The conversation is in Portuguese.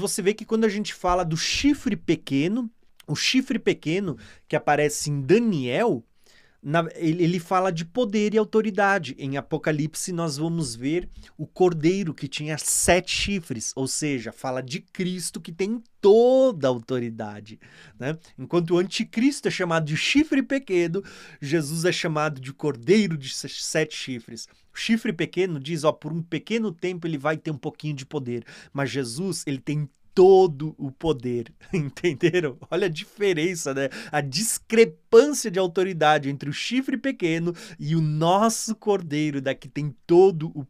Você vê que quando a gente fala do chifre pequeno, o chifre pequeno que aparece em Daniel, na, ele fala de poder e autoridade. Em Apocalipse, nós vamos ver o cordeiro que tinha sete chifres, ou seja, fala de Cristo que tem toda a autoridade. Né? Enquanto o anticristo é chamado de chifre pequeno, Jesus é chamado de cordeiro de sete chifres. O chifre pequeno diz, ó, por um pequeno tempo ele vai ter um pouquinho de poder, mas Jesus, ele tem todo o poder. Entenderam? Olha a diferença, né? A discrepância de autoridade entre o chifre pequeno e o nosso cordeiro, da que tem todo o